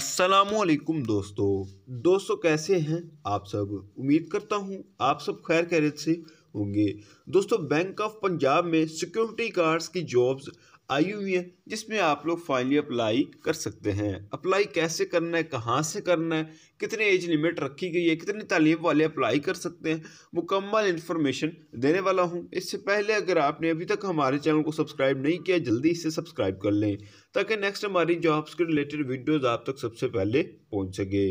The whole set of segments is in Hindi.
असलकुम दोस्तों दोस्तों कैसे हैं आप सब उम्मीद करता हूं आप सब खैर खैरियत से होंगे दोस्तों बैंक ऑफ पंजाब में सिक्योरिटी गार्ड्स की जॉब्स आई हुई है जिसमें आप लोग फाइनली अप्लाई कर सकते हैं अप्लाई कैसे करना है कहाँ से करना है कितने एज लिमिट रखी गई है कितने तालीम वाले अप्लाई कर सकते हैं मुकम्मल इन्फॉर्मेशन देने वाला हूँ इससे पहले अगर आपने अभी तक हमारे चैनल को सब्सक्राइब नहीं किया जल्दी इसे सब्सक्राइब कर लें ताकि नेक्स्ट हमारी जॉब्स के रिलेटेड वीडियोज़ आप तक सबसे पहले पहुँच सके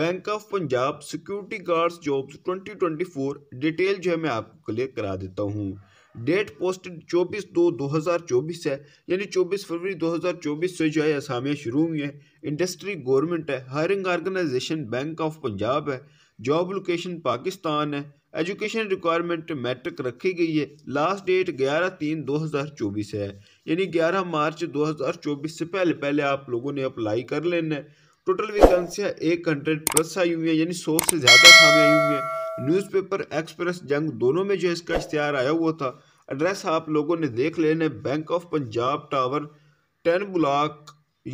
bank of Punjab security guards jobs twenty detail जो है मैं आपको क्लियर करा देता हूँ डेट पोस्टेड 24 दो 2024 है यानी 24 फरवरी 2024 से जो है असामियाँ शुरू हुई हैं इंडस्ट्री गवर्नमेंट है hiring organization bank of Punjab है जॉब लोकेशन पाकिस्तान है एजुकेशन रिक्वायरमेंट मैट्रिक रखी गई है लास्ट डेट 11 तीन 2024 है यानी 11 मार्च 2024 से पहले पहले आप लोगों ने अप्लाई कर लेना है टोटल वैकेंसियाँ एक हंड्रेड प्लस आई हुई है यानी सौ से ज़्यादा खामी आई हुई है न्यूज़पेपर एक्सप्रेस जंग दोनों में जो इसका इश्तहार आया हुआ था एड्रेस आप लोगों ने देख लेने bank of Punjab tower ten block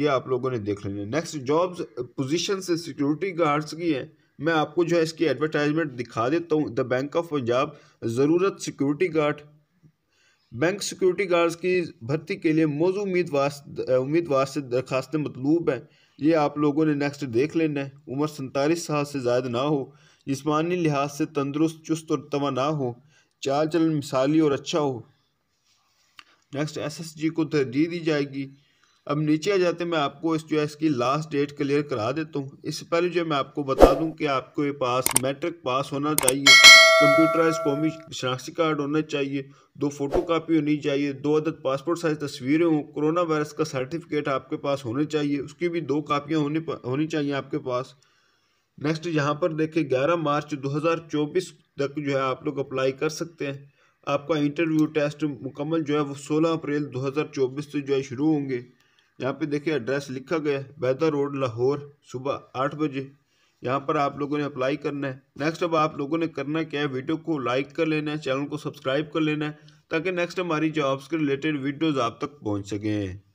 ये आप लोगों ने देख लेने नेक्स्ट जॉब्स पोजीशन से सिक्योरिटी गार्ड्स की है मैं आपको जो है इसकी एडवर्टाइजमेंट दिखा देता हूँ द बैंक ऑफ पंजाब ज़रूरत security guard bank security guards की भर्ती के लिए मौजूद उम्मीदवार उम्मीदवार से दरखास्तें मतलूब हैं ये आप लोगों ने नेक्स्ट देख लेना है उम्र सैंतालीस साल से ज़्यादा ना हो जिसमानी लिहाज से तंदरुस्त चुस्त और ना हो चाल चलन मिसाली और अच्छा हो नेक्स्ट एसएसजी को तरजीह दी जाएगी अब नीचे आ जाते मैं आपको इस जो है इसकी लास्ट डेट क्लियर करा देता हूँ इससे पहले जो मैं आपको बता दूँ कि आपको ये पास मैट्रिक पास होना चाहिए कंप्यूटराइज कौमी शनाख्ती कार्ड होना चाहिए दो फोटो कापी होनी चाहिए दो अदद पासपोर्ट साइज तस्वीरें हों कोरोना वायरस का सर्टिफिकेट आपके पास होना चाहिए उसकी भी दो कापियाँ होनी होनी चाहिए आपके पास नेक्स्ट यहाँ पर देखें ग्यारह मार्च दो हज़ार चौबीस तक जो है आप लोग अप्लाई कर सकते हैं आपका इंटरव्यू टेस्ट मुकम्मल जो है वो सोलह अप्रैल दो हज़ार चौबीस से जो है शुरू होंगे यहाँ पे देखिए एड्रेस लिखा गया है बैदा रोड लाहौर सुबह आठ बजे यहाँ पर आप लोगों ने अप्लाई करना है नेक्स्ट अब आप लोगों ने करना क्या है वीडियो को लाइक कर लेना है चैनल को सब्सक्राइब कर लेना है ताकि नेक्स्ट हमारी जॉब्स के रिलेटेड वीडियोज़ आप तक पहुँच सकें